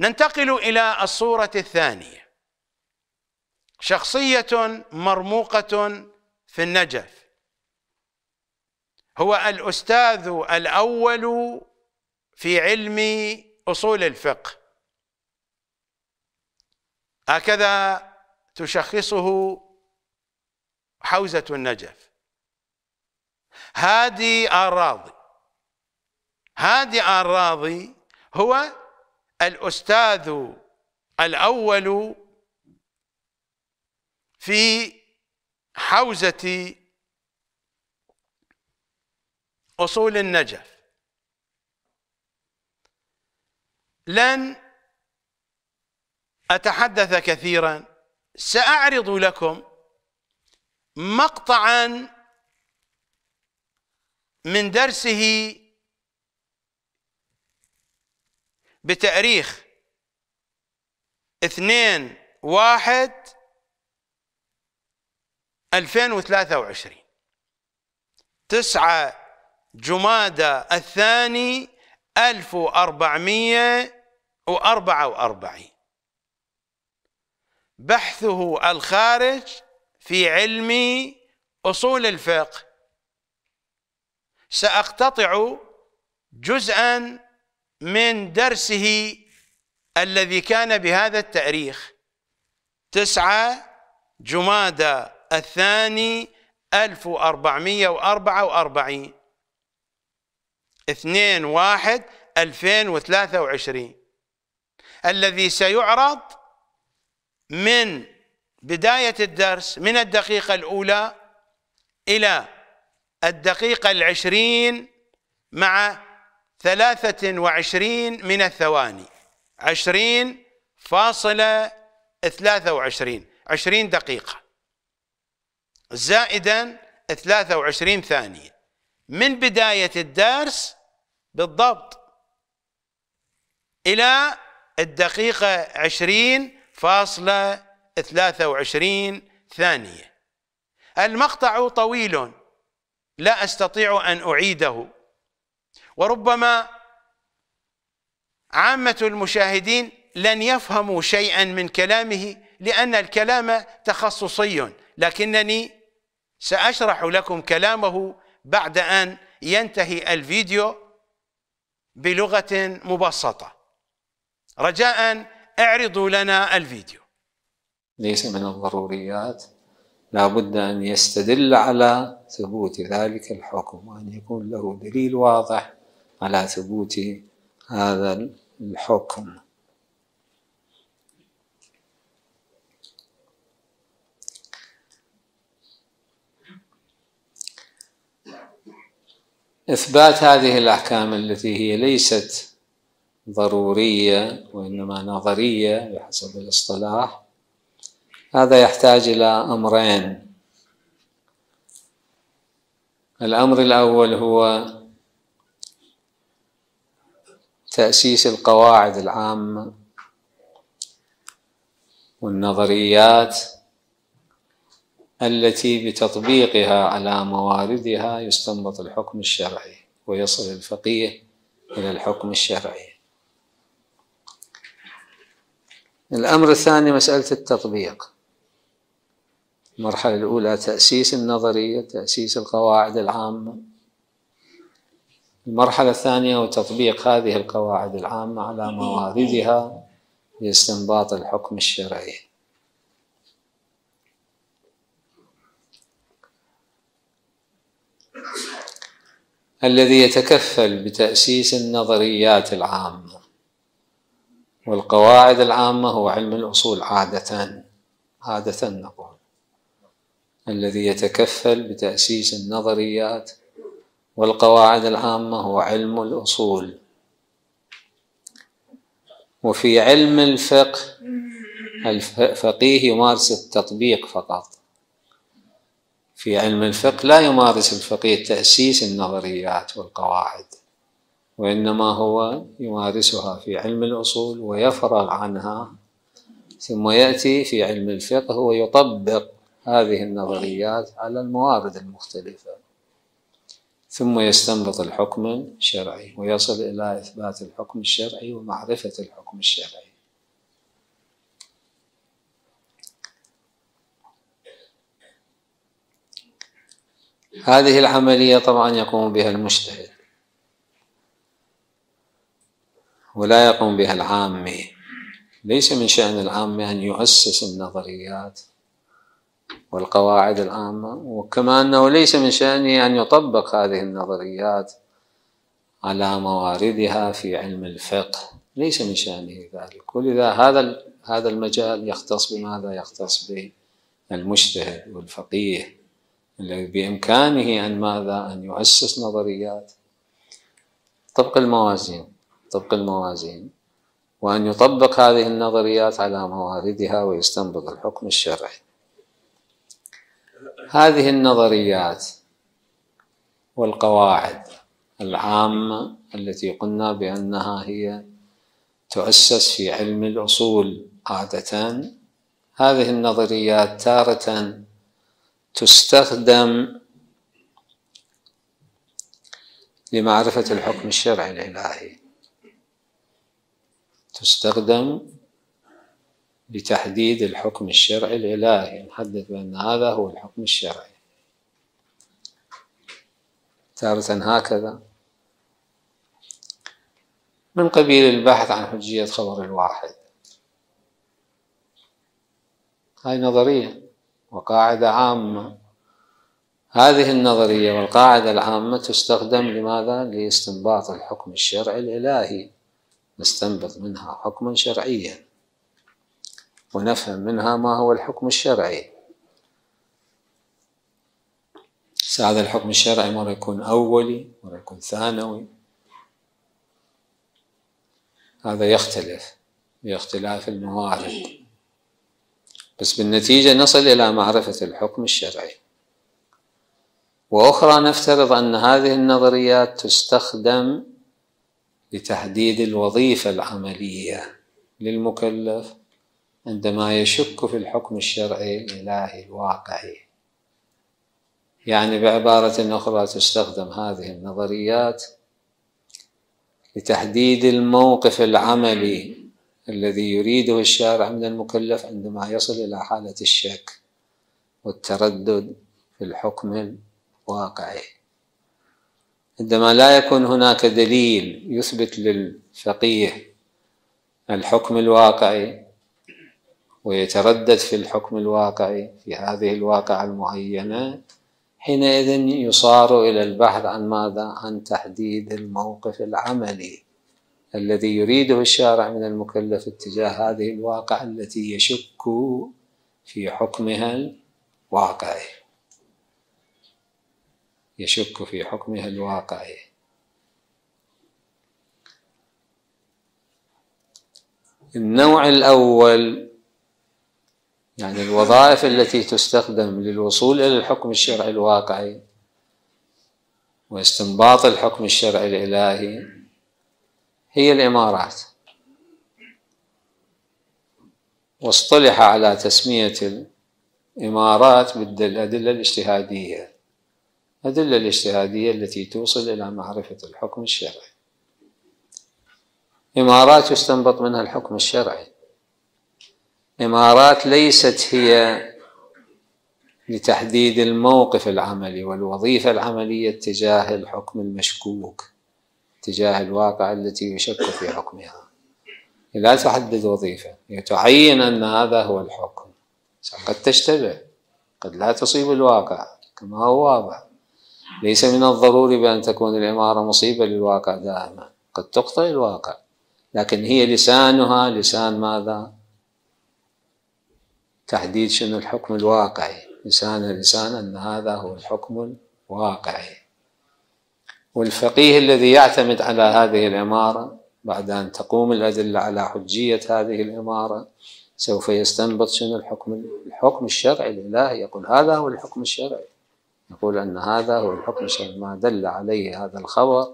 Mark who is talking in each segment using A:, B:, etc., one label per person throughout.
A: ننتقل إلى الصورة الثانية شخصية مرموقة في النجف هو الأستاذ الأول في علم أصول الفقه هكذا تشخصه حوزة النجف هادي الراضي هادي الراضي هو الأستاذ الأول في حوزة أصول النجف لن أتحدث كثيرا سأعرض لكم مقطعا من درسه بتاريخ 2 1 2023 تسعة جمادى الثاني 1444 بحثه الخارج في علم اصول الفقه ساقتطع جزءا من درسه الذي كان بهذا التاريخ تسعة جمادى الثاني 1444 ألفين وثلاثة وعشرين الذي سيعرض من بداية الدرس من الدقيقة الأولى إلى الدقيقة العشرين مع ثلاثة وعشرين من الثواني عشرين فاصلة ثلاثة وعشرين عشرين دقيقة زائدا ثلاثة وعشرين ثانية من بداية الدرس بالضبط إلى الدقيقة عشرين فاصلة ثلاثة وعشرين ثانية المقطع طويل لا أستطيع أن أعيده وربما عامة المشاهدين لن يفهموا شيئا من كلامه لأن الكلام تخصصي لكنني سأشرح لكم كلامه بعد أن ينتهي الفيديو بلغة مبسطة رجاء اعرضوا لنا الفيديو
B: ليس من الضروريات لابد أن يستدل على ثبوت ذلك الحكم وأن يكون له دليل واضح على ثبوت هذا الحكم إثبات هذه الأحكام التي هي ليست ضرورية وإنما نظرية بحسب الاصطلاح هذا يحتاج إلى أمرين الأمر الأول هو تأسيس القواعد العامة والنظريات التي بتطبيقها على مواردها يستنبط الحكم الشرعي ويصل الفقيه إلى الحكم الشرعي الأمر الثاني مسألة التطبيق المرحلة الأولى تأسيس النظرية تأسيس القواعد العامة المرحلة الثانية وتطبيق هذه القواعد العامة على مواردها لاستنباط الحكم الشرعي الذي يتكفل بتأسيس النظريات العامة والقواعد العامة هو علم الأصول عادة عادة نقول الذي يتكفل بتأسيس النظريات والقواعد العامة هو علم الأصول وفي علم الفقه الفقيه يمارس التطبيق فقط في علم الفقه لا يمارس الفقيه تأسيس النظريات والقواعد وإنما هو يمارسها في علم الأصول ويفرغ عنها ثم يأتي في علم الفقه ويطبق هذه النظريات على الموارد المختلفة ثم يستنبط الحكم الشرعي ويصل إلى إثبات الحكم الشرعي ومعرفة الحكم الشرعي هذه العملية طبعا يقوم بها المجتهد ولا يقوم بها العامي ليس من شأن العامة أن يؤسس النظريات والقواعد العامة وكما أنه ليس من شأنه أن يطبق هذه النظريات على مواردها في علم الفقه ليس من شأنه ذلك ولذا هذا هذا المجال يختص بماذا يختص به المجتهد والفقيه الذي بإمكانه أن ماذا أن يؤسس نظريات طبق الموازين طبق الموازين وأن يطبق هذه النظريات على مواردها ويستنبط الحكم الشرعي هذه النظريات والقواعد العامة التي قلنا بأنها هي تؤسس في علم الأصول عادة هذه النظريات تارة تستخدم لمعرفة الحكم الشرعي الإلهي تستخدم لتحديد الحكم الشرعي الإلهي نحدد بأن هذا هو الحكم الشرعي تارة هكذا من قبيل البحث عن حجية خبر الواحد هاي نظرية وقاعدة عامة هذه النظرية والقاعدة العامة تستخدم لماذا؟ لاستنباط الحكم الشرعي الإلهي نستنبط منها حكما شرعيا ونفهم منها ما هو الحكم الشرعي هذا الحكم الشرعي مرة يكون أولي مرة يكون ثانوي هذا يختلف باختلاف الموارد بس بالنتيجة نصل إلى معرفة الحكم الشرعي وأخرى نفترض أن هذه النظريات تستخدم لتحديد الوظيفة العملية للمكلف عندما يشك في الحكم الشرعي الإلهي الواقعي يعني بعبارة أخرى تستخدم هذه النظريات لتحديد الموقف العملي الذي يريده الشارع من المكلف عندما يصل إلى حالة الشك والتردد في الحكم الواقعي عندما لا يكون هناك دليل يثبت للفقيه الحكم الواقعي ويتردد في الحكم الواقعي في هذه الواقعة المهينة حينئذ يصار إلى البحث عن ماذا؟ عن تحديد الموقف العملي الذي يريده الشارع من المكلف اتجاه هذه الواقعة التي يشك في حكمها الواقعي يشك في حكمها الواقعي النوع الأول يعني الوظائف التي تستخدم للوصول إلى الحكم الشرعي الواقعي واستنباط الحكم الشرعي الإلهي هي الإمارات واصطلح على تسمية الإمارات بالأدلة الاجتهادية الأدلة الاجتهادية التي توصل إلى معرفة الحكم الشرعي إمارات يستنبط منها الحكم الشرعي إمارات ليست هي لتحديد الموقف العملي والوظيفة العملية تجاه الحكم المشكوك تجاه الواقع التي يشك في حكمها لا تحدد وظيفة هي تعين أن هذا هو الحكم قد تشتبه قد لا تصيب الواقع كما هو واضح ليس من الضروري بأن تكون الإمارة مصيبة للواقع دائما قد تخطئ الواقع لكن هي لسانها لسان ماذا تحديد شنو الحكم الواقعي لسان الإنسان أن هذا هو الحكم الواقعي والفقيه الذي يعتمد على هذه الإمارة بعد أن تقوم الأدلة على حجية هذه الإمارة سوف يستنبط شنو الحكم الحكم الشرعي الإلهي يقول هذا هو الحكم الشرعي يقول أن هذا هو الحكم الشرعي ما دل عليه هذا الخبر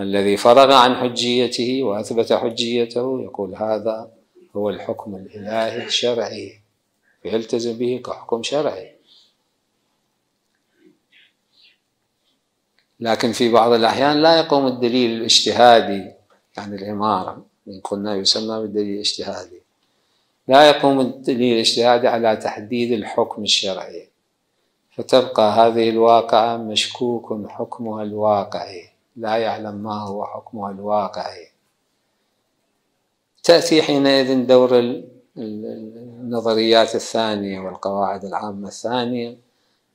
B: الذي فرغ عن حجيته وأثبت حجيته يقول هذا هو الحكم الإلهي الشرعي ويلتزم به كحكم شرعي لكن في بعض الأحيان لا يقوم الدليل الاجتهادي يعني العمارة إن قلنا يسمى بالدليل الاجتهادي لا يقوم الدليل الاجتهادي على تحديد الحكم الشرعي فتبقى هذه الواقعة مشكوك حكمها الواقعي لا يعلم ما هو حكمها الواقعي تأتي حينئذ دور النظريات الثانية والقواعد العامة الثانية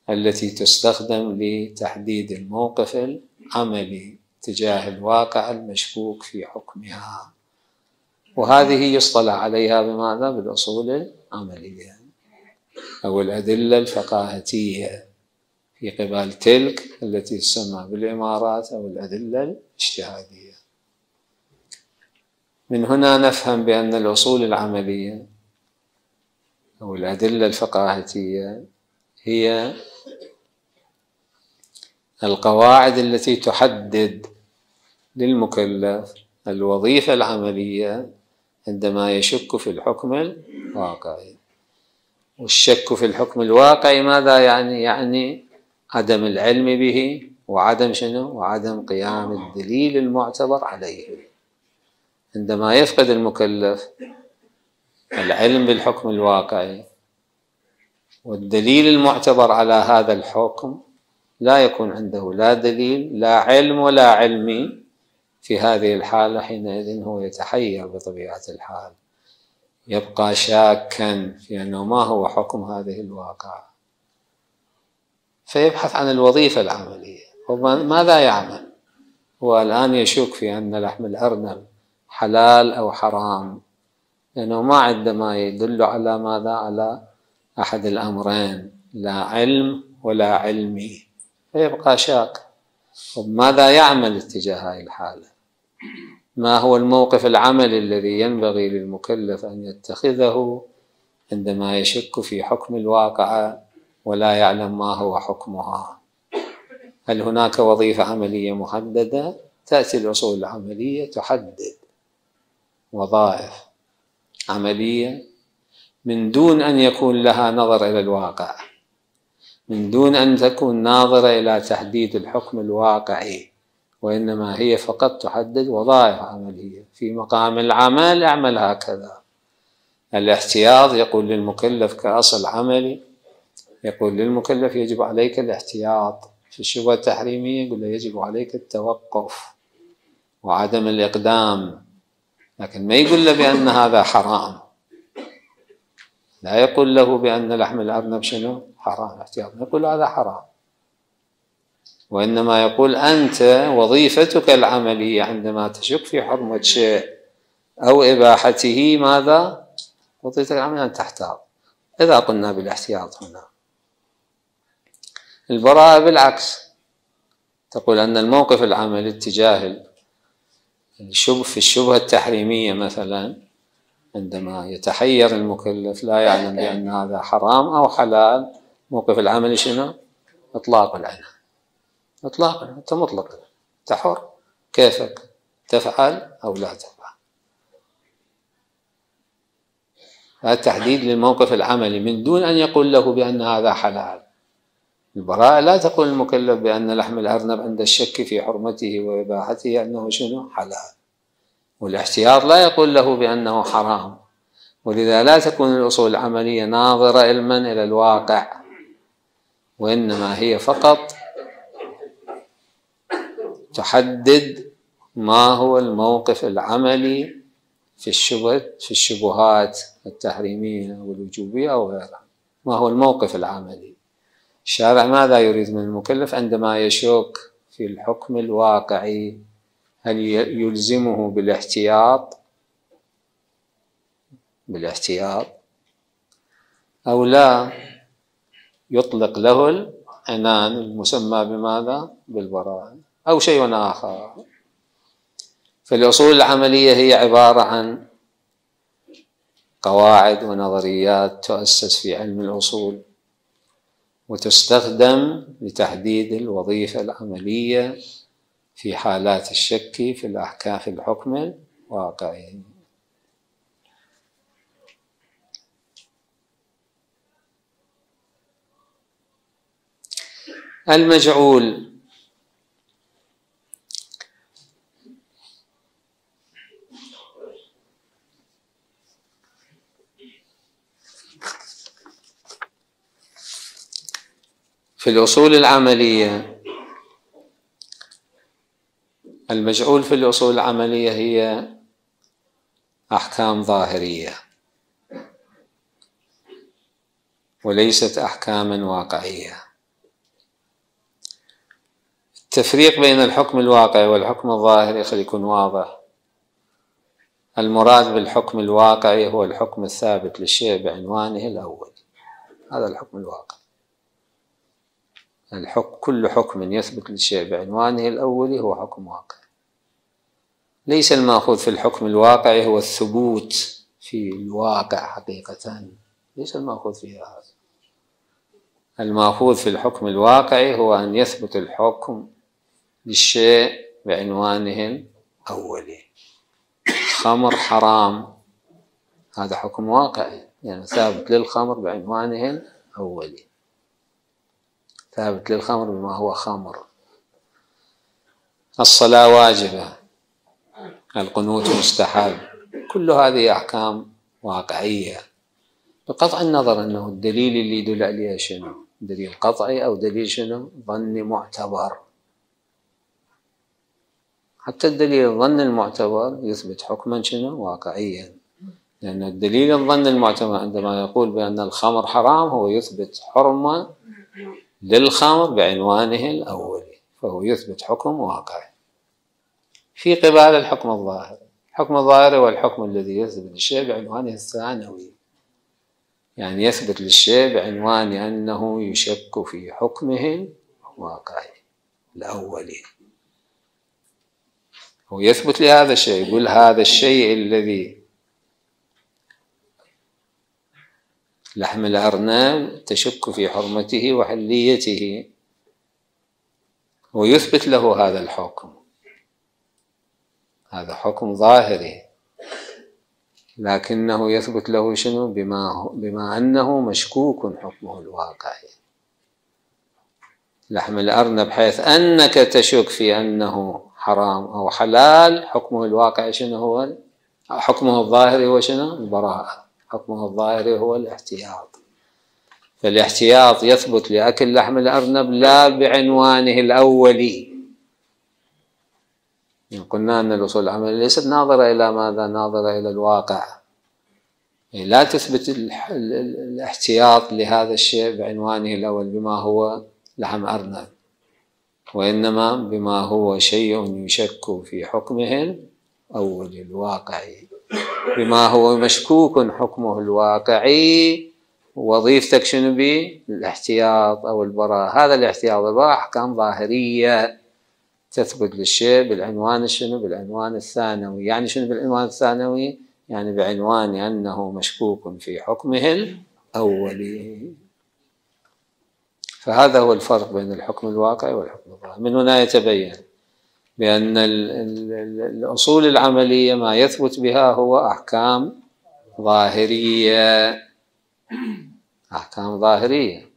B: التي تستخدم لتحديد الموقف العملي تجاه الواقع المشكوك في حكمها وهذه يصطلح عليها بماذا؟ بالأصول العملية أو الأدلة الفقاهتية في قبال تلك التي تسمى بالإمارات أو الأدلة الاجتهادية من هنا نفهم بأن الأصول العملية أو الأدلة الفقاهية هي القواعد التي تحدد للمكلف الوظيفة العملية عندما يشك في الحكم الواقعي والشك في الحكم الواقعي ماذا يعني؟ يعني عدم العلم به وعدم شنو؟ وعدم قيام الدليل المعتبر عليه عندما يفقد المكلف العلم بالحكم الواقعي والدليل المعتبر على هذا الحكم لا يكون عنده لا دليل لا علم ولا علمي في هذه الحالة حينئذ هو يتحير بطبيعة الحال يبقى شاكا في أنه ما هو حكم هذه الواقعة فيبحث عن الوظيفة العملية ماذا يعمل هو الآن يشك في أن لحم الأرنب حلال أو حرام لأنه ما عنده ما يدل على ماذا على أحد الأمرين لا علم ولا علمي فيبقى شاك ماذا يعمل اتجاه هذه الحالة ما هو الموقف العملي الذي ينبغي للمكلف أن يتخذه عندما يشك في حكم الواقعة ولا يعلم ما هو حكمها هل هناك وظيفة عملية محددة تأتي الأصول العملية تحدد وظائف عملية من دون أن يكون لها نظر إلى الواقع من دون أن تكون ناظرة إلى تحديد الحكم الواقعي وإنما هي فقط تحدد وظائف عملية في مقام العمل أعمل هكذا الاحتياط يقول للمكلف كأصل عملي يقول للمكلف يجب عليك الاحتياط في الشبهة التحريمية يقول له يجب عليك التوقف وعدم الإقدام لكن ما يقول له بأن هذا حرام لا يقول له بأن لحم الأرنب شنو حرام احتياط يقول هذا حرام وإنما يقول أنت وظيفتك العملية عندما تشك في حرمة شيء أو إباحته ماذا وظيفتك العملية أن تحتاط إذا قلنا بالاحتياط هنا البراءة بالعكس تقول أن الموقف العملي اتجاه الشبه في الشبهة التحريمية مثلا عندما يتحير المكلف لا يعلم بأن هذا حرام أو حلال موقف العمل شنو؟ إطلاق العنان إطلاق أنت مطلق أنت حر كيفك تفعل أو لا تفعل هذا تحديد للموقف العملي من دون أن يقول له بأن هذا حلال البراءة لا تقول المكلف بأن لحم الأرنب عند الشك في حرمته وإباحته أنه شنو حلال والاحتياط لا يقول له بأنه حرام ولذا لا تكون الأصول العملية ناظرة علما إلى الواقع وإنما هي فقط تحدد ما هو الموقف العملي في الشبهات في الشبهات التحريمية والوجوبية أو غيرها ما هو الموقف العملي الشارع ماذا يريد من المكلف عندما يشك في الحكم الواقعي هل يلزمه بالاحتياط بالاحتياط أو لا يطلق له العنان المسمى بماذا بالبراءة أو شيء آخر فالأصول العملية هي عبارة عن قواعد ونظريات تؤسس في علم الأصول وتستخدم لتحديد الوظيفة العملية في حالات الشك في الأحكام في الحكم الواقعي المجعول في الأصول العملية المجعول في الأصول العملية هي أحكام ظاهرية وليست أحكاما واقعية التفريق بين الحكم الواقعي والحكم الظاهري خلي يكون واضح المراد بالحكم الواقعي هو الحكم الثابت للشيء بعنوانه الأول هذا الحكم الواقعي الحكم كل حكم يثبت للشيء بعنوانه الأولي هو حكم واقعي ليس المأخوذ في الحكم الواقعي هو الثبوت في الواقع حقيقة ليس المأخوذ في هذا المأخوذ في الحكم الواقعي هو أن يثبت الحكم للشيء بعنوانه الأولي خمر حرام هذا حكم واقعي يعني ثابت للخمر بعنوانه الأولي ثابت للخمر بما هو خمر الصلاة واجبة القنوت مستحب كل هذه أحكام واقعية بقطع النظر أنه الدليل اللي يدل عليها شنو دليل قطعي أو دليل شنو ظني معتبر حتى الدليل الظن المعتبر يثبت حكما شنو واقعيا لأن الدليل الظن المعتبر عندما يقول بأن الخمر حرام هو يثبت حرمة للخمر بعنوانه الأولي فهو يثبت حكم واقعي في قبال الحكم الظاهر الحكم الظاهر هو الحكم الذي يثبت الشيء بعنوانه الثانوي يعني يثبت للشيء بعنوان أنه يشك في حكمه الواقعي الأولي هو يثبت لهذا الشيء يقول هذا الشيء الذي لحم الأرنب تشك في حرمته وحليته ويثبت له هذا الحكم هذا حكم ظاهري لكنه يثبت له شنو بما بما أنه مشكوك حكمه الواقعي لحم الأرنب حيث أنك تشك في أنه حرام أو حلال حكمه الواقعي شنو هو حكمه الظاهري هو شنو البراءة حكمه الظاهري هو الاحتياط فالاحتياط يثبت لأكل لحم الأرنب لا بعنوانه الأولي قلنا أن الأصول العملية ليست ناظرة إلى ماذا ناظرة إلى الواقع لا تثبت الاحتياط لهذا الشيء بعنوانه الأول بما هو لحم أرنب وإنما بما هو شيء يشك في حكمه الأول الواقعي بما هو مشكوك حكمه الواقعي وظيفتك شنو بي الاحتياط أو البراءة هذا الاحتياط البراء أحكام ظاهرية تثبت للشيء بالعنوان شنو بالعنوان الثانوي يعني شنو بالعنوان الثانوي يعني بعنوان أنه مشكوك في حكمه الأولي فهذا هو الفرق بين الحكم الواقعي والحكم الظاهري من هنا يتبين بأن الأصول العملية ما يثبت بها هو أحكام ظاهرية أحكام ظاهرية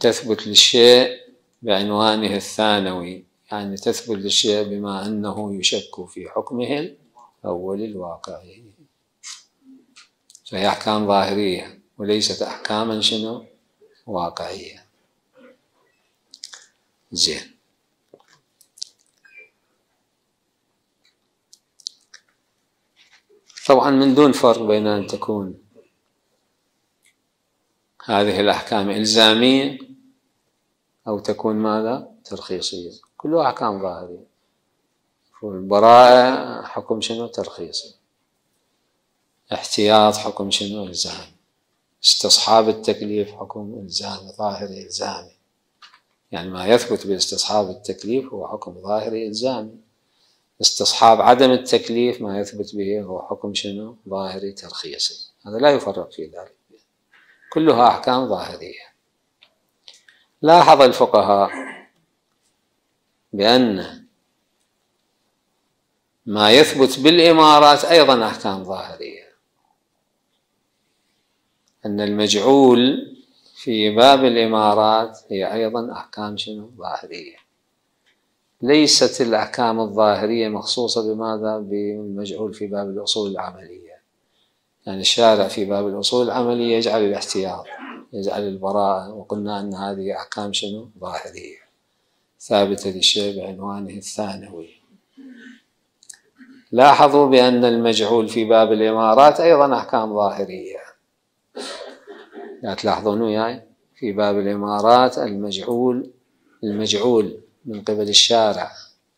B: تثبت للشيء بعنوانه الثانوي يعني تثبت للشيء بما أنه يشك في حكمه الأول الواقعي فهي أحكام ظاهرية وليست أحكاما شنو واقعية زين طبعا من دون فرق بين أن تكون هذه الأحكام إلزامية أو تكون ماذا ترخيصية كلها أحكام ظاهرية البراءة حكم شنو ترخيصي احتياط حكم شنو إلزامي استصحاب التكليف حكم إلزامي ظاهري إلزامي يعني ما يثبت باستصحاب التكليف هو حكم ظاهري إلزامي استصحاب عدم التكليف ما يثبت به هو حكم شنو ظاهري ترخيصي هذا لا يفرق في ذلك كلها أحكام ظاهرية لاحظ الفقهاء بأن ما يثبت بالإمارات أيضا أحكام ظاهرية أن المجعول في باب الإمارات هي أيضا أحكام شنو ظاهرية ليست الأحكام الظاهرية مخصوصة بماذا؟ بالمجعول في باب الأصول العملية يعني الشارع في باب الأصول العملية يجعل الاحتياط يجعل البراءة وقلنا أن هذه أحكام شنو؟ ظاهرية ثابتة للشيء بعنوانه الثانوي لاحظوا بأن المجعول في باب الإمارات أيضا أحكام ظاهرية لا تلاحظون وياي في باب الإمارات المجعول المجعول من قبل الشارع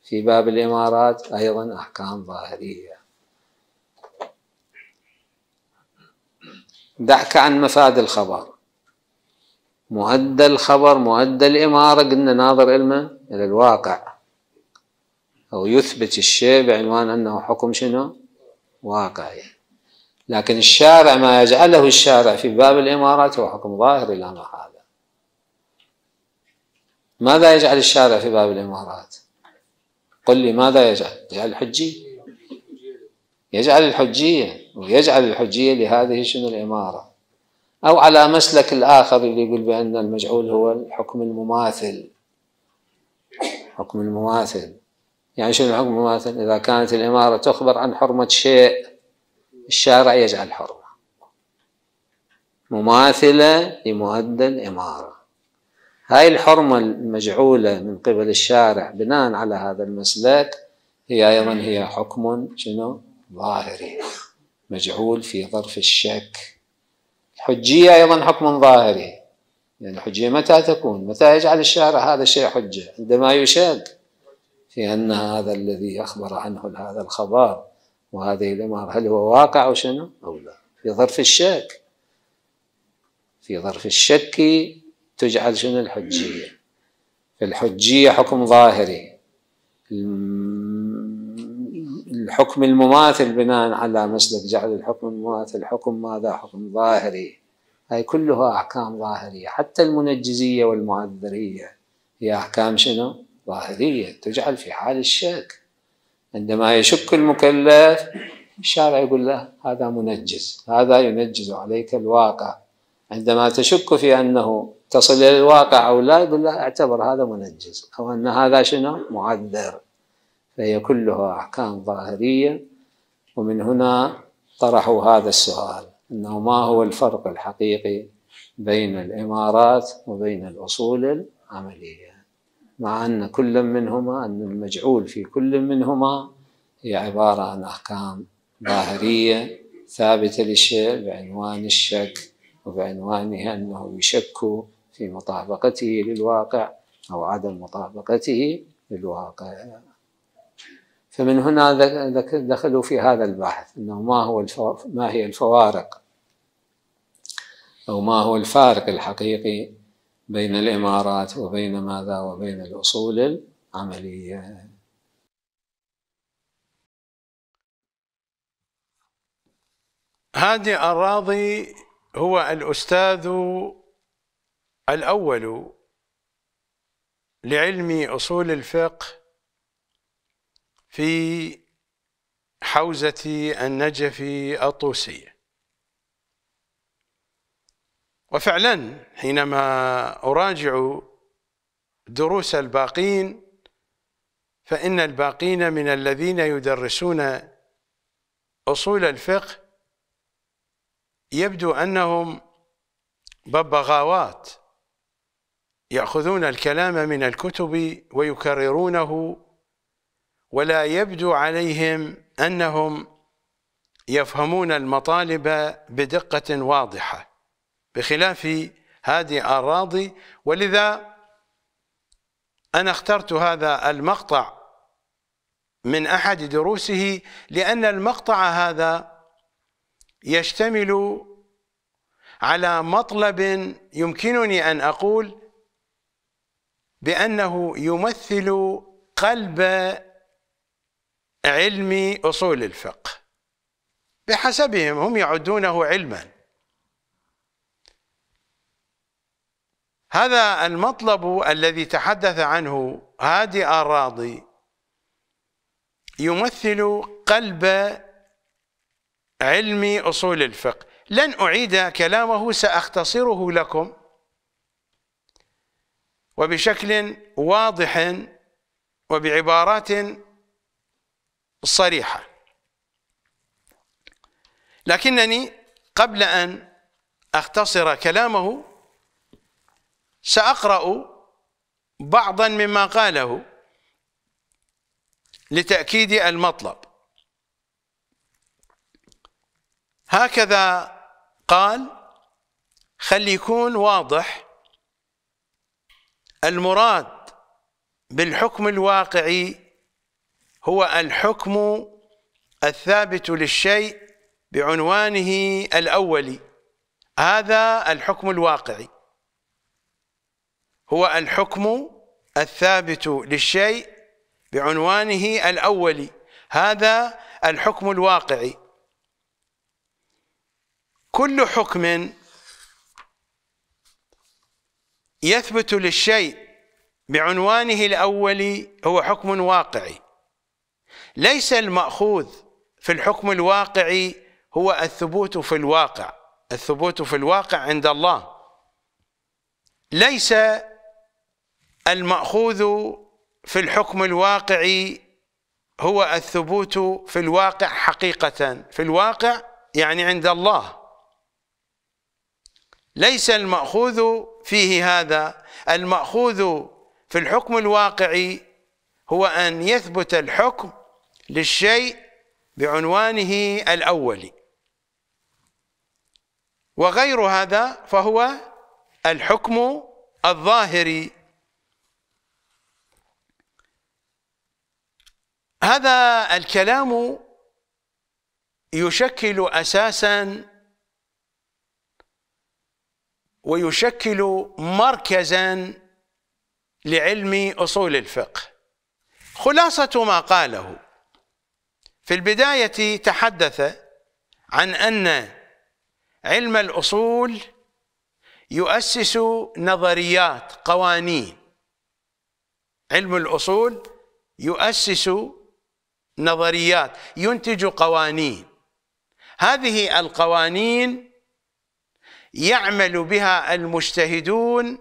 B: في باب الإمارات أيضا أحكام ظاهرية دعك عن مفاد الخبر مهدى الخبر مهدى الإمارة قلنا ناظر إلما إلى الواقع أو يثبت الشيء بعنوان أنه حكم شنو واقعي لكن الشارع ما يجعله الشارع في باب الإمارات هو حكم ظاهر لا محال ماذا يجعل الشارع في باب الإمارات قل لي ماذا يجعل يجعل الحجية يجعل الحجية ويجعل الحجية لهذه شنو الإمارة أو على مسلك الآخر اللي يقول بأن المجعول هو الحكم المماثل حكم المماثل يعني شنو الحكم المماثل إذا كانت الإمارة تخبر عن حرمة شيء الشارع يجعل حرمة مماثلة لمؤدى الإمارة هاي الحرمة المجعولة من قبل الشارع بناء على هذا المسلك هي أيضا هي حكم شنو ظاهري مجعول في ظرف الشك الحجية أيضا حكم ظاهري يعني الحجية متى تكون متى يجعل الشارع هذا الشيء حجة عندما يشك في أن هذا الذي أخبر عنه هذا الخبر وهذه الأمر هل هو واقع أو شنو أو لا في ظرف الشك في ظرف الشك تجعل شنو الحجية الحجية حكم ظاهري الحكم المماثل بناء على مسلك جعل الحكم المماثل حكم ماذا حكم ظاهري هاي كلها أحكام ظاهرية حتى المنجزية والمعذرية هي أحكام شنو ظاهرية تجعل في حال الشك عندما يشك المكلف الشارع يقول له هذا منجز هذا ينجز عليك الواقع عندما تشك في أنه تصل إلى الواقع أو لا يقول لا اعتبر هذا منجز أو أن هذا شنو معذر فهي كلها أحكام ظاهرية ومن هنا طرحوا هذا السؤال أنه ما هو الفرق الحقيقي بين الإمارات وبين الأصول العملية مع أن كل منهما أن المجعول في كل منهما هي عبارة عن أحكام ظاهرية ثابتة للشيء بعنوان الشك وبعنوانه أنه يشك في مطابقته للواقع أو عدم مطابقته للواقع فمن هنا دخلوا في هذا البحث أنه ما هو ما هي الفوارق أو ما هو الفارق الحقيقي بين الإمارات وبين ماذا وبين الأصول
A: العملية هذه أراضي هو الأستاذ الأول لعلم أصول الفقه في حوزة النجف الطوسية وفعلا حينما أراجع دروس الباقين فإن الباقين من الذين يدرسون أصول الفقه يبدو أنهم ببغاوات يأخذون الكلام من الكتب ويكررونه ولا يبدو عليهم أنهم يفهمون المطالب بدقة واضحة بخلاف هذه الراضي ولذا أنا اخترت هذا المقطع من أحد دروسه لأن المقطع هذا يشتمل على مطلب يمكنني أن أقول بأنه يمثل قلب علم أصول الفقه بحسبهم هم يعدونه علما هذا المطلب الذي تحدث عنه هادي الراضي يمثل قلب علم أصول الفقه لن أعيد كلامه سأختصره لكم وبشكل واضح وبعبارات صريحة لكنني قبل أن أختصر كلامه سأقرأ بعضا مما قاله لتأكيد المطلب هكذا قال خلي يكون واضح المراد بالحكم الواقعي هو الحكم الثابت للشيء بعنوانه الأولي هذا الحكم الواقعي هو الحكم الثابت للشيء بعنوانه الأولي هذا الحكم الواقعي كل حكم يثبت للشيء بعنوانه الأولي هو حكم واقعي ليس المأخوذ في الحكم الواقعي هو الثبوت في الواقع الثبوت في الواقع عند الله ليس المأخوذ في الحكم الواقعي هو الثبوت في الواقع حقيقة في الواقع يعني عند الله ليس المأخوذ فيه هذا المأخوذ في الحكم الواقعي هو أن يثبت الحكم للشيء بعنوانه الأولي وغير هذا فهو الحكم الظاهري هذا الكلام يشكل أساساً ويشكل مركزا لعلم أصول الفقه خلاصة ما قاله في البداية تحدث عن أن علم الأصول يؤسس نظريات قوانين علم الأصول يؤسس نظريات ينتج قوانين هذه القوانين يعمل بها المجتهدون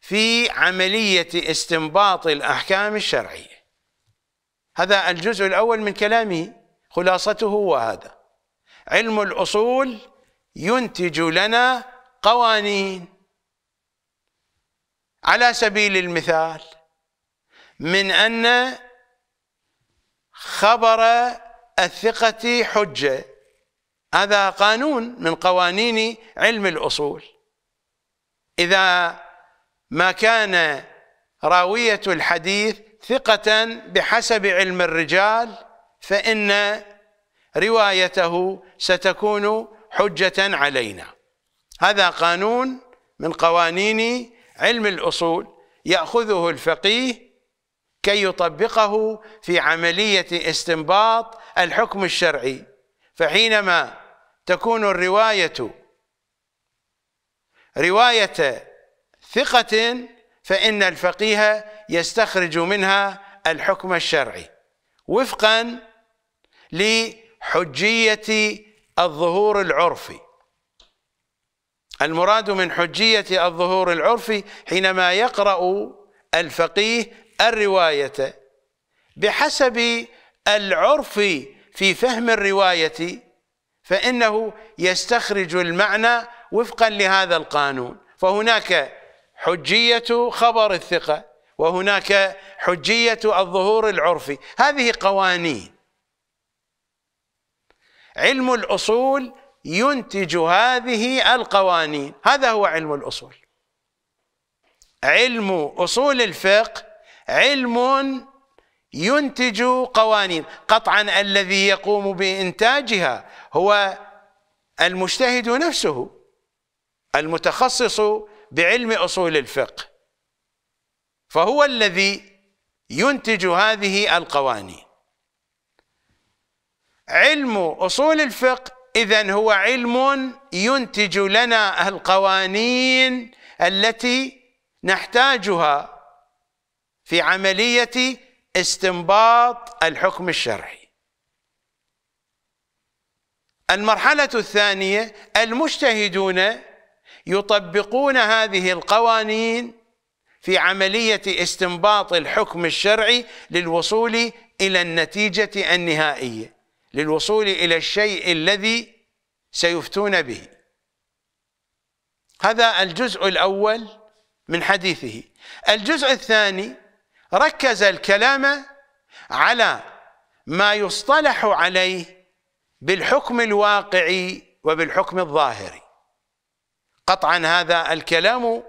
A: في عملية استنباط الأحكام الشرعية هذا الجزء الأول من كلامه خلاصته هو هذا علم الأصول ينتج لنا قوانين على سبيل المثال من أن خبر الثقة حجة هذا قانون من قوانين علم الأصول إذا ما كان راوية الحديث ثقة بحسب علم الرجال فإن روايته ستكون حجة علينا هذا قانون من قوانين علم الأصول يأخذه الفقيه كي يطبقه في عملية استنباط الحكم الشرعي فحينما تكون الرواية رواية ثقة فإن الفقيه يستخرج منها الحكم الشرعي وفقا لحجية الظهور العرفي المراد من حجية الظهور العرفي حينما يقرأ الفقيه الرواية بحسب العرف في فهم الرواية فإنه يستخرج المعنى وفقا لهذا القانون فهناك حجية خبر الثقة وهناك حجية الظهور العرفي هذه قوانين علم الأصول ينتج هذه القوانين هذا هو علم الأصول علم أصول الفقه علم ينتج قوانين قطعا الذي يقوم بإنتاجها هو المجتهد نفسه المتخصص بعلم أصول الفقه فهو الذي ينتج هذه القوانين علم أصول الفقه إذا هو علم ينتج لنا القوانين التي نحتاجها في عملية استنباط الحكم الشرعي المرحلة الثانية المجتهدون يطبقون هذه القوانين في عملية استنباط الحكم الشرعي للوصول إلى النتيجة النهائية للوصول إلى الشيء الذي سيفتون به هذا الجزء الأول من حديثه الجزء الثاني ركز الكلام على ما يصطلح عليه بالحكم الواقعي وبالحكم الظاهري قطعا هذا الكلام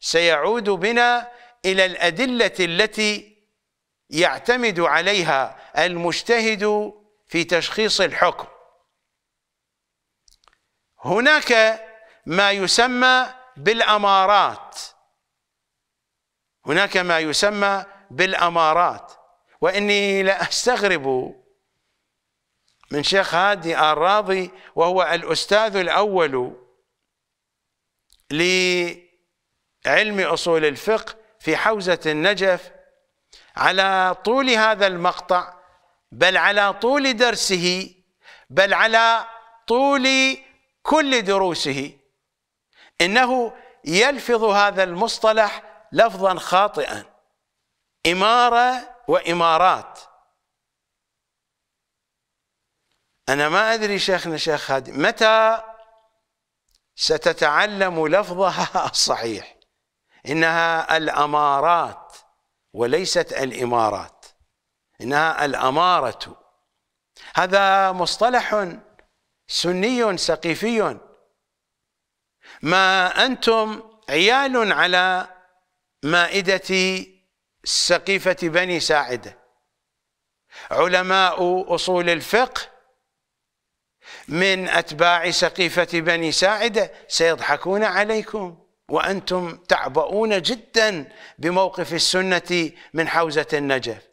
A: سيعود بنا إلى الأدلة التي يعتمد عليها المجتهد في تشخيص الحكم هناك ما يسمى بالأمارات هناك ما يسمى بالأمارات وإني لأستغرب من شيخ هادي الراضي وهو الأستاذ الأول لعلم أصول الفقه في حوزة النجف على طول هذا المقطع بل على طول درسه بل على طول كل دروسه انه يلفظ هذا المصطلح لفظا خاطئا إمارة وإمارات أنا ما أدري شيخنا شيخ هادي متى ستتعلم لفظها الصحيح إنها الأمارات وليست الإمارات إنها الأمارة هذا مصطلح سني سقيفي ما أنتم عيال على مائدة سقيفة بني ساعدة علماء أصول الفقه من أتباع سقيفة بني ساعدة سيضحكون عليكم وأنتم تعبؤون جدا بموقف السنة من حوزة النجف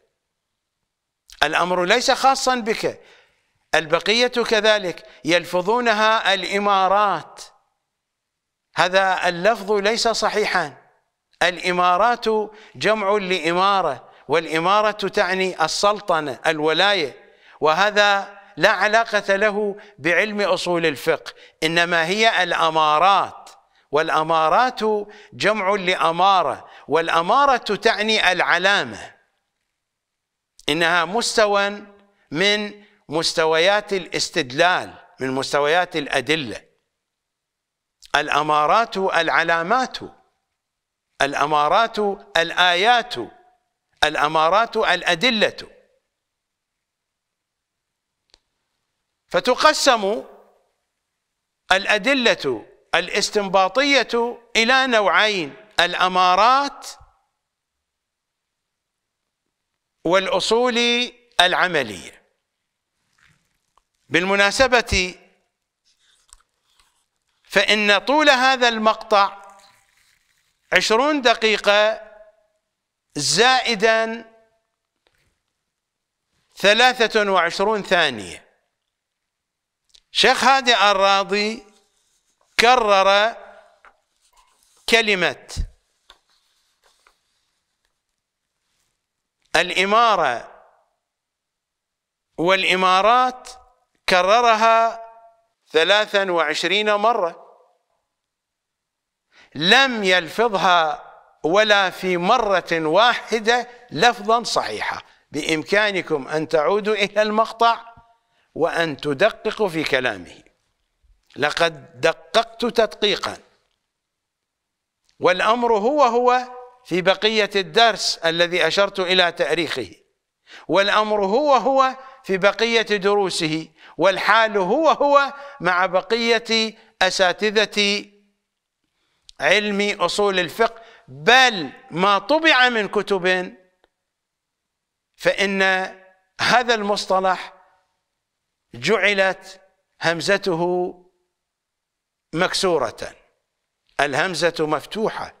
A: الأمر ليس خاصا بك البقية كذلك يلفظونها الإمارات هذا اللفظ ليس صحيحا الامارات جمع لاماره والاماره تعني السلطنه الولايه وهذا لا علاقه له بعلم اصول الفقه انما هي الامارات والامارات جمع لاماره والاماره تعني العلامه انها مستوى من مستويات الاستدلال من مستويات الادله الامارات العلامات الأمارات الآيات الأمارات الأدلة فتقسم الأدلة الاستنباطية إلى نوعين الأمارات والأصول العملية بالمناسبة فإن طول هذا المقطع عشرون دقيقة زائدا ثلاثة وعشرون ثانية شيخ هادي الراضي كرر كلمة الإمارة والإمارات كررها ثلاثا وعشرين مرة لم يلفظها ولا في مرة واحدة لفظا صحيحا بإمكانكم أن تعودوا إلى المقطع وأن تدققوا في كلامه لقد دققت تدقيقا والأمر هو هو في بقية الدرس الذي أشرت إلى تأريخه والأمر هو هو في بقية دروسه والحال هو هو مع بقية أساتذة علمي أصول الفقه بل ما طبع من كتب فإن هذا المصطلح جعلت همزته مكسورة الهمزة مفتوحة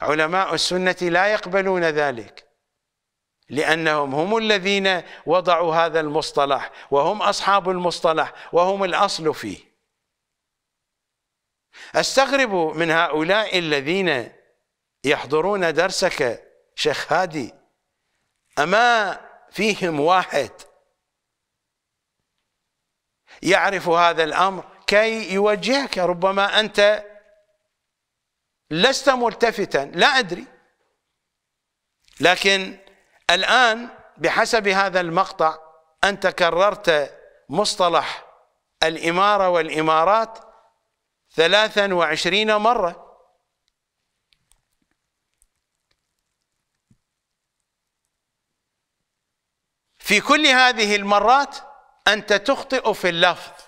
A: علماء السنة لا يقبلون ذلك لأنهم هم الذين وضعوا هذا المصطلح وهم أصحاب المصطلح وهم الأصل فيه استغرب من هؤلاء الذين يحضرون درسك شيخ هادي اما فيهم واحد يعرف هذا الامر كي يوجهك ربما انت لست ملتفتا لا ادري لكن الان بحسب هذا المقطع انت كررت مصطلح الاماره والامارات ثلاثا وعشرين مرة في كل هذه المرات أنت تخطئ في اللفظ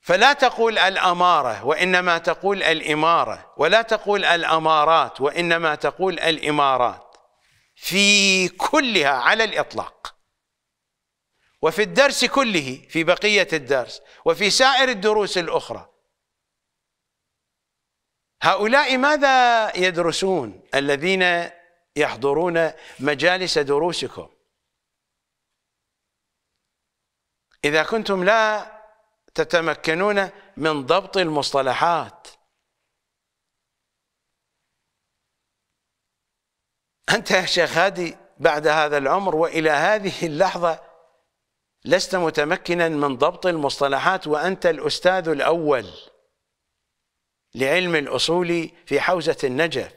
A: فلا تقول الأمارة وإنما تقول الإمارة ولا تقول الأمارات وإنما تقول الإمارات في كلها على الإطلاق وفي الدرس كله في بقية الدرس وفي سائر الدروس الأخرى هؤلاء ماذا يدرسون الذين يحضرون مجالس دروسكم إذا كنتم لا تتمكنون من ضبط المصطلحات أنت يا شيخ هادي بعد هذا العمر وإلى هذه اللحظة لست متمكنا من ضبط المصطلحات وأنت الأستاذ الأول لعلم الأصول في حوزة النجف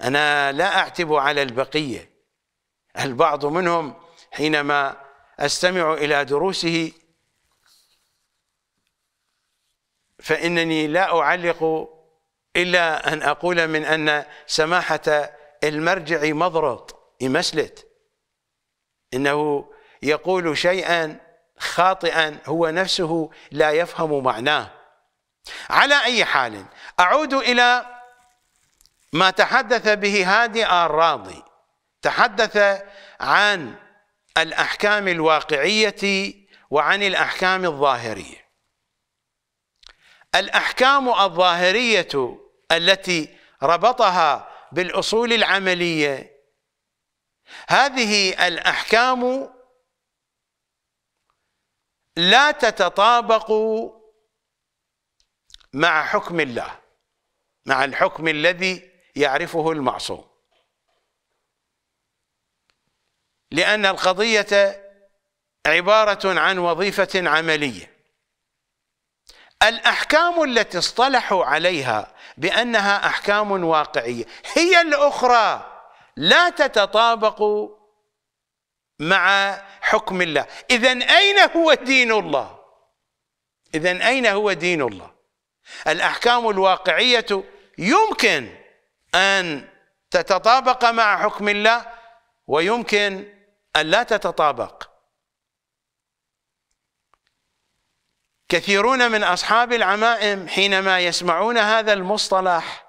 A: أنا لا أعتب على البقية البعض منهم حينما أستمع إلى دروسه فإنني لا أعلق إلا أن أقول من أن سماحة المرجع مضرط يمسلت إنه يقول شيئا خاطئا هو نفسه لا يفهم معناه على أي حال أعود إلى ما تحدث به هادي الراضي تحدث عن الأحكام الواقعية وعن الأحكام الظاهرية الأحكام الظاهرية التي ربطها بالأصول العملية هذه الأحكام لا تتطابق مع حكم الله مع الحكم الذي يعرفه المعصوم لأن القضية عبارة عن وظيفة عملية الأحكام التي اصطلحوا عليها بأنها أحكام واقعية هي الأخرى لا تتطابق مع حكم الله إذا أين هو دين الله إذا أين هو دين الله الأحكام الواقعية يمكن أن تتطابق مع حكم الله ويمكن أن لا تتطابق كثيرون من أصحاب العمائم حينما يسمعون هذا المصطلح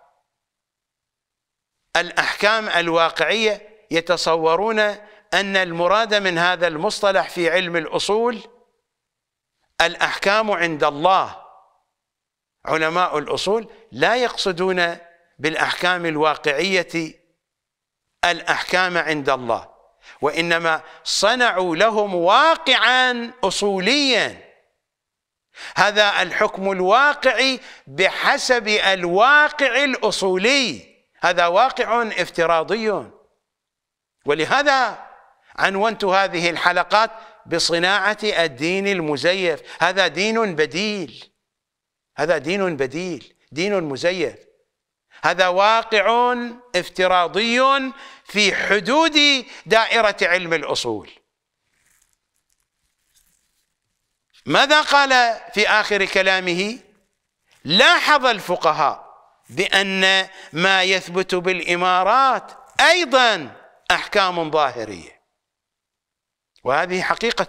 A: الأحكام الواقعية يتصورون أن المراد من هذا المصطلح في علم الأصول الأحكام عند الله علماء الأصول لا يقصدون بالأحكام الواقعية الأحكام عند الله وإنما صنعوا لهم واقعا أصوليا هذا الحكم الواقعي بحسب الواقع الأصولي هذا واقع افتراضي ولهذا عنونت هذه الحلقات بصناعة الدين المزيف هذا دين بديل هذا دين بديل دين مزيف هذا واقع افتراضي في حدود دائرة علم الأصول ماذا قال في آخر كلامه لاحظ الفقهاء بأن ما يثبت بالإمارات أيضا أحكام ظاهرية وهذه حقيقة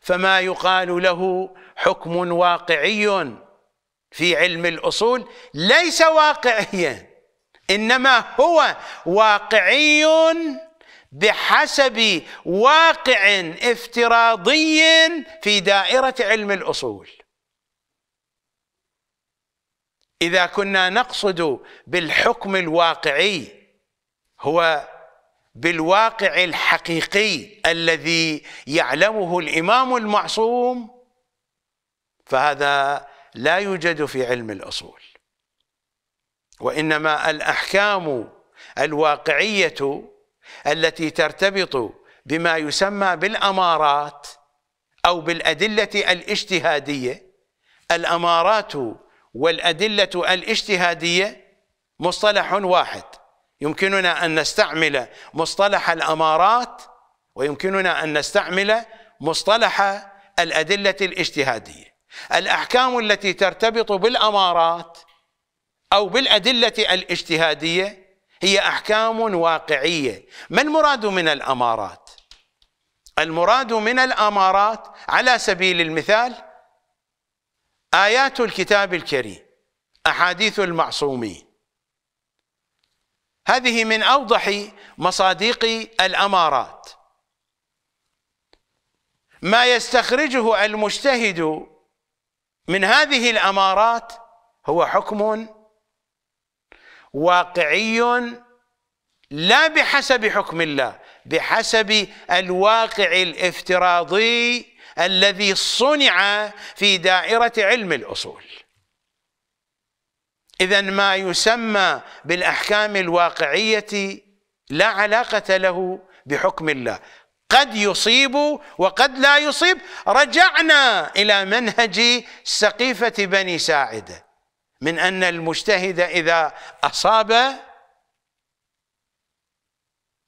A: فما يقال له حكم واقعي في علم الأصول ليس واقعيا إنما هو واقعي بحسب واقع افتراضي في دائرة علم الأصول إذا كنا نقصد بالحكم الواقعي هو بالواقع الحقيقي الذي يعلمه الإمام المعصوم فهذا لا يوجد في علم الأصول وإنما الأحكام الواقعية التي ترتبط بما يسمى بالأمارات أو بالأدلة الاجتهادية الأمارات والأدلة الاجتهادية مصطلح واحد يمكننا ان نستعمل مصطلح الامارات ويمكننا ان نستعمل مصطلح الادله الاجتهاديه الاحكام التي ترتبط بالامارات او بالادله الاجتهاديه هي احكام واقعيه ما المراد من الامارات المراد من الامارات على سبيل المثال ايات الكتاب الكريم احاديث المعصومين هذه من أوضح مصادق الأمارات ما يستخرجه المجتهد من هذه الأمارات هو حكم واقعي لا بحسب حكم الله بحسب الواقع الافتراضي الذي صنع في دائرة علم الأصول اذا ما يسمى بالاحكام الواقعيه لا علاقه له بحكم الله قد يصيب وقد لا يصيب رجعنا الى منهج سقيفه بني ساعده من ان المجتهد اذا اصاب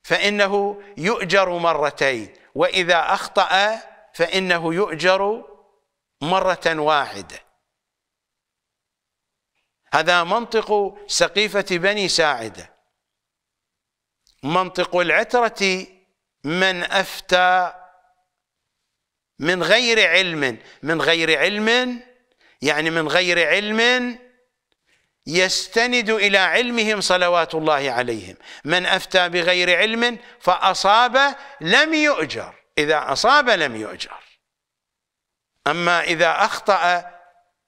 A: فانه يؤجر مرتين واذا اخطا فانه يؤجر مره واحده هذا منطق سقيفة بني ساعدة منطق العترة من أفتى من غير علم من غير علم يعني من غير علم يستند إلى علمهم صلوات الله عليهم من أفتى بغير علم فأصاب لم يؤجر إذا أصاب لم يؤجر أما إذا أخطأ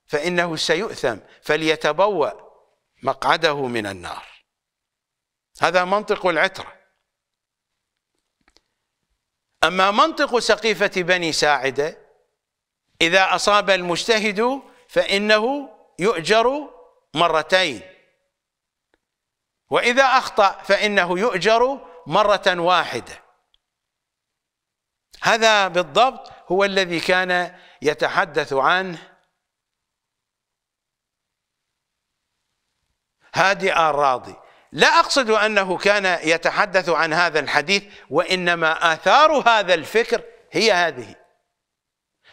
A: فإنه سيؤثم فليتبوأ مقعده من النار هذا منطق العترة أما منطق سقيفة بني ساعدة إذا أصاب المجتهد فإنه يؤجر مرتين وإذا أخطأ فإنه يؤجر مرة واحدة هذا بالضبط هو الذي كان يتحدث عنه هادئ راضي لا أقصد أنه كان يتحدث عن هذا الحديث وإنما آثار هذا الفكر هي هذه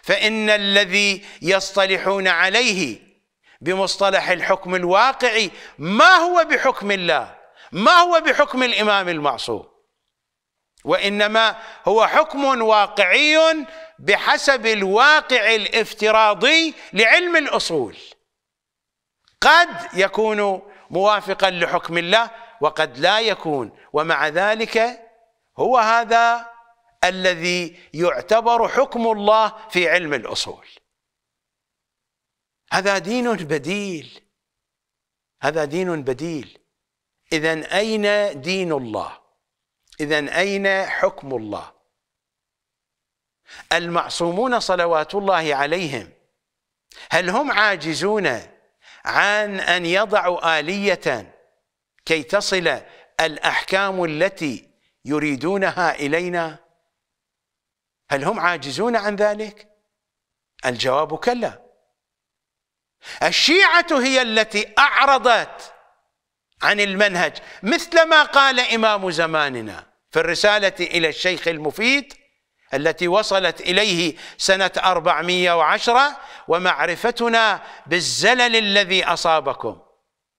A: فإن الذي يصطلحون عليه بمصطلح الحكم الواقعي ما هو بحكم الله ما هو بحكم الإمام المعصوم وإنما هو حكم واقعي بحسب الواقع الافتراضي لعلم الأصول قد يكون موافقا لحكم الله وقد لا يكون ومع ذلك هو هذا الذي يعتبر حكم الله في علم الأصول هذا دين بديل هذا دين بديل إذا أين دين الله إذا أين حكم الله المعصومون صلوات الله عليهم هل هم عاجزون عن أن يضعوا آلية كي تصل الأحكام التي يريدونها إلينا هل هم عاجزون عن ذلك؟ الجواب كلا الشيعة هي التي أعرضت عن المنهج مثل ما قال إمام زماننا في الرسالة إلى الشيخ المفيد التي وصلت إليه سنة 410 ومعرفتنا بالزلل الذي أصابكم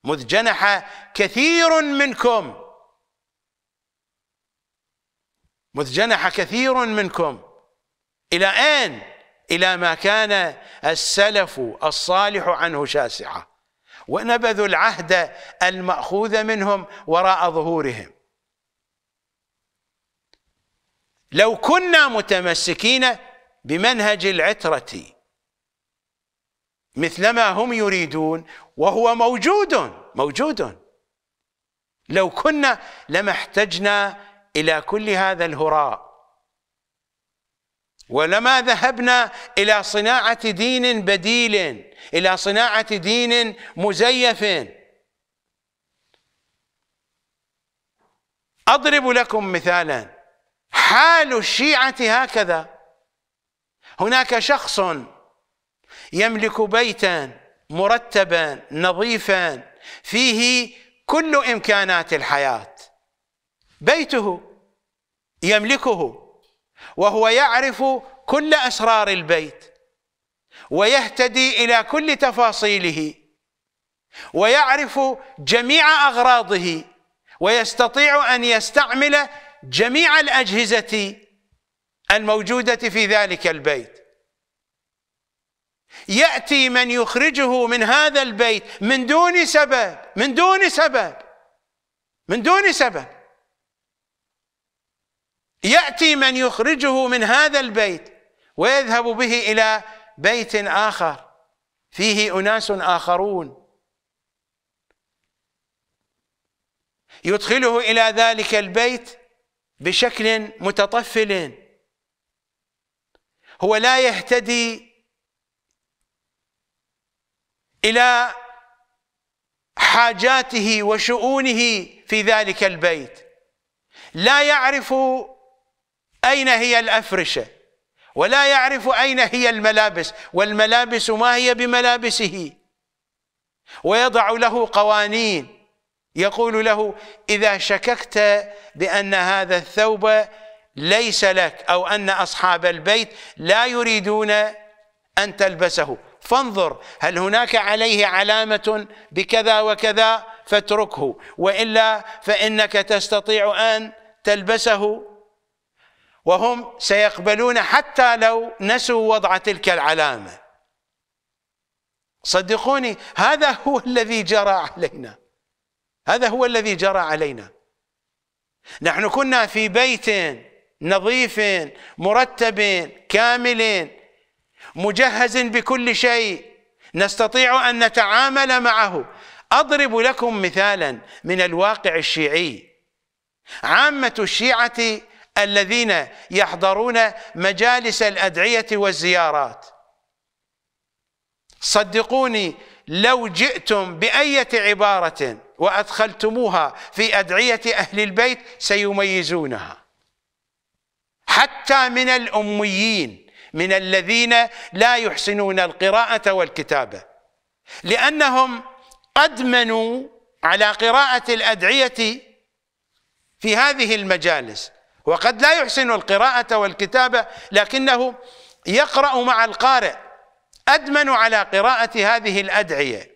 A: مذ جنح كثير منكم مذ جنح كثير منكم إلى أين؟ إلى ما كان السلف الصالح عنه شاسعة ونبذوا العهد المأخوذ منهم وراء ظهورهم لو كنا متمسكين بمنهج العترة مثلما هم يريدون وهو موجود موجود لو كنا لما احتجنا إلى كل هذا الهراء ولما ذهبنا إلى صناعة دين بديل إلى صناعة دين مزيف أضرب لكم مثالاً حال الشيعة هكذا هناك شخص يملك بيتا مرتبا نظيفا فيه كل إمكانات الحياة بيته يملكه وهو يعرف كل أسرار البيت ويهتدي إلى كل تفاصيله ويعرف جميع أغراضه ويستطيع أن يستعمل جميع الأجهزة الموجودة في ذلك البيت يأتي من يخرجه من هذا البيت من دون سبب من دون سبب من دون سبب يأتي من يخرجه من هذا البيت ويذهب به إلى بيت آخر فيه أناس آخرون يدخله إلى ذلك البيت بشكل متطفل هو لا يهتدي الى حاجاته وشؤونه في ذلك البيت لا يعرف اين هي الافرشه ولا يعرف اين هي الملابس والملابس ما هي بملابسه ويضع له قوانين يقول له إذا شككت بأن هذا الثوب ليس لك أو أن أصحاب البيت لا يريدون أن تلبسه فانظر هل هناك عليه علامة بكذا وكذا فاتركه وإلا فإنك تستطيع أن تلبسه وهم سيقبلون حتى لو نسوا وضع تلك العلامة صدقوني هذا هو الذي جرى علينا هذا هو الذي جرى علينا نحن كنا في بيت نظيف مرتب كامل مجهز بكل شيء نستطيع أن نتعامل معه أضرب لكم مثالا من الواقع الشيعي عامة الشيعة الذين يحضرون مجالس الأدعية والزيارات صدقوني لو جئتم بأية عبارة وأدخلتموها في أدعية أهل البيت سيميزونها حتى من الأميين من الذين لا يحسنون القراءة والكتابة لأنهم أدمنوا على قراءة الأدعية في هذه المجالس وقد لا يحسن القراءة والكتابة لكنه يقرأ مع القارئ أدمن على قراءة هذه الأدعية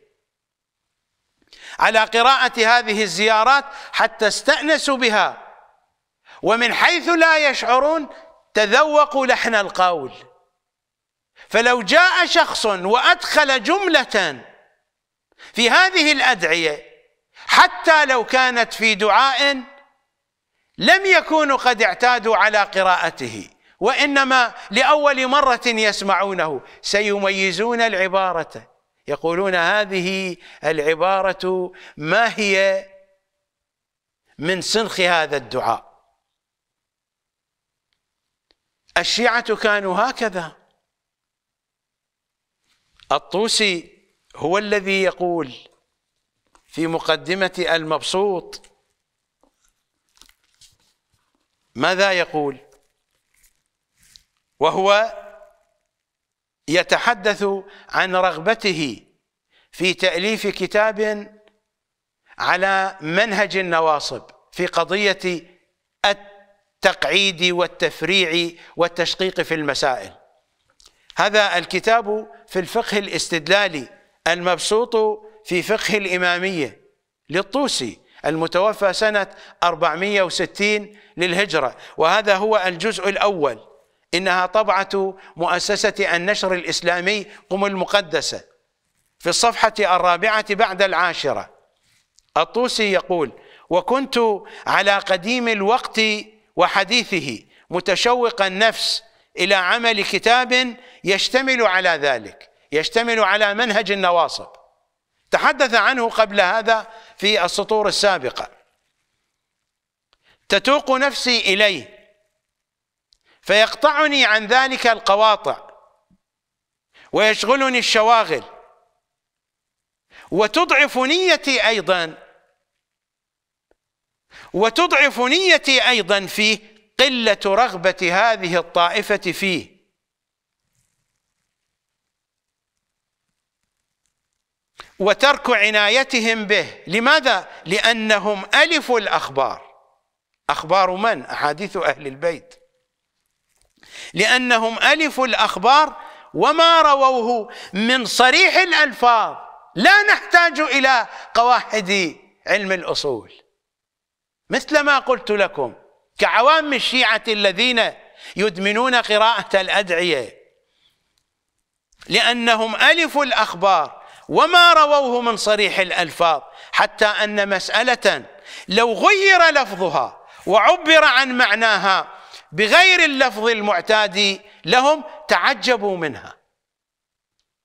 A: على قراءة هذه الزيارات حتى استأنسوا بها ومن حيث لا يشعرون تذوقوا لحن القول فلو جاء شخص وأدخل جملة في هذه الأدعية حتى لو كانت في دعاء لم يكونوا قد اعتادوا على قراءته وإنما لأول مرة يسمعونه سيميزون العبارة يقولون هذه العبارة ما هي من سنخ هذا الدعاء الشيعة كانوا هكذا الطوسي هو الذي يقول في مقدمة المبسوط ماذا يقول وهو يتحدث عن رغبته في تأليف كتاب على منهج النواصب في قضية التقعيد والتفريع والتشقيق في المسائل هذا الكتاب في الفقه الاستدلالي المبسوط في فقه الإمامية للطوسي المتوفى سنة 460 للهجرة وهذا هو الجزء الأول إنها طبعة مؤسسة النشر الإسلامي قم المقدسة في الصفحة الرابعة بعد العاشرة الطوسي يقول وكنت على قديم الوقت وحديثه متشوق النفس إلى عمل كتاب يشتمل على ذلك يشتمل على منهج النواصب تحدث عنه قبل هذا في السطور السابقة تتوق نفسي إليه فيقطعني عن ذلك القواطع ويشغلني الشواغل وتضعف نيتي ايضا وتضعف نيتي ايضا في قله رغبه هذه الطائفه فيه وترك عنايتهم به لماذا لانهم الفوا الاخبار اخبار من احاديث اهل البيت لأنهم ألفوا الأخبار وما رووه من صريح الألفاظ لا نحتاج إلى قواعد علم الأصول مثل ما قلت لكم كعوام الشيعة الذين يدمنون قراءة الأدعية لأنهم ألفوا الأخبار وما رووه من صريح الألفاظ حتى أن مسألة لو غير لفظها وعبر عن معناها بغير اللفظ المعتاد لهم تعجبوا منها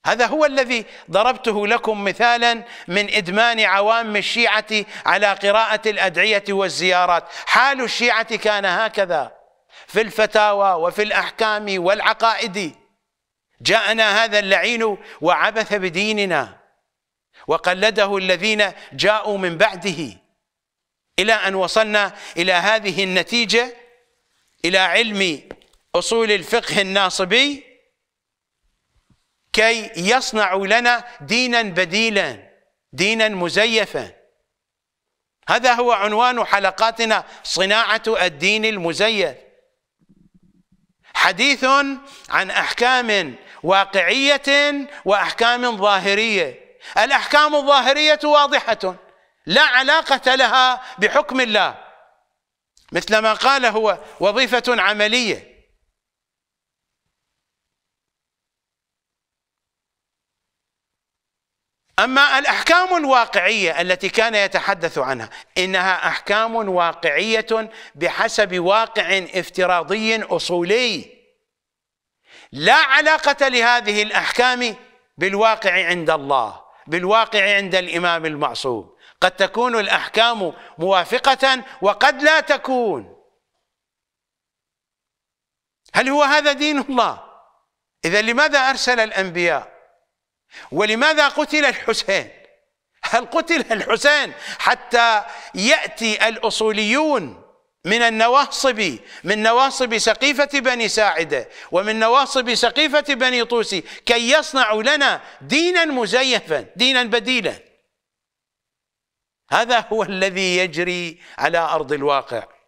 A: هذا هو الذي ضربته لكم مثالا من ادمان عوام الشيعه على قراءه الادعيه والزيارات، حال الشيعه كان هكذا في الفتاوى وفي الاحكام والعقائد. جاءنا هذا اللعين وعبث بديننا وقلده الذين جاءوا من بعده الى ان وصلنا الى هذه النتيجه إلى علم أصول الفقه الناصبي كي يصنع لنا دينا بديلا دينا مزيفا هذا هو عنوان حلقاتنا صناعة الدين المزيف حديث عن أحكام واقعية وأحكام ظاهرية الأحكام الظاهرية واضحة لا علاقة لها بحكم الله مثل ما قال هو وظيفة عملية أما الأحكام الواقعية التي كان يتحدث عنها إنها أحكام واقعية بحسب واقع افتراضي أصولي لا علاقة لهذه الأحكام بالواقع عند الله بالواقع عند الإمام المعصوم قد تكون الاحكام موافقه وقد لا تكون هل هو هذا دين الله اذا لماذا ارسل الانبياء ولماذا قتل الحسين هل قتل الحسين حتى ياتي الاصوليون من النواصب من نواصب سقيفة بني ساعدة ومن نواصب سقيفة بني طوسي كي يصنعوا لنا دينا مزيفا دينا بديلا هذا هو الذي يجري على أرض الواقع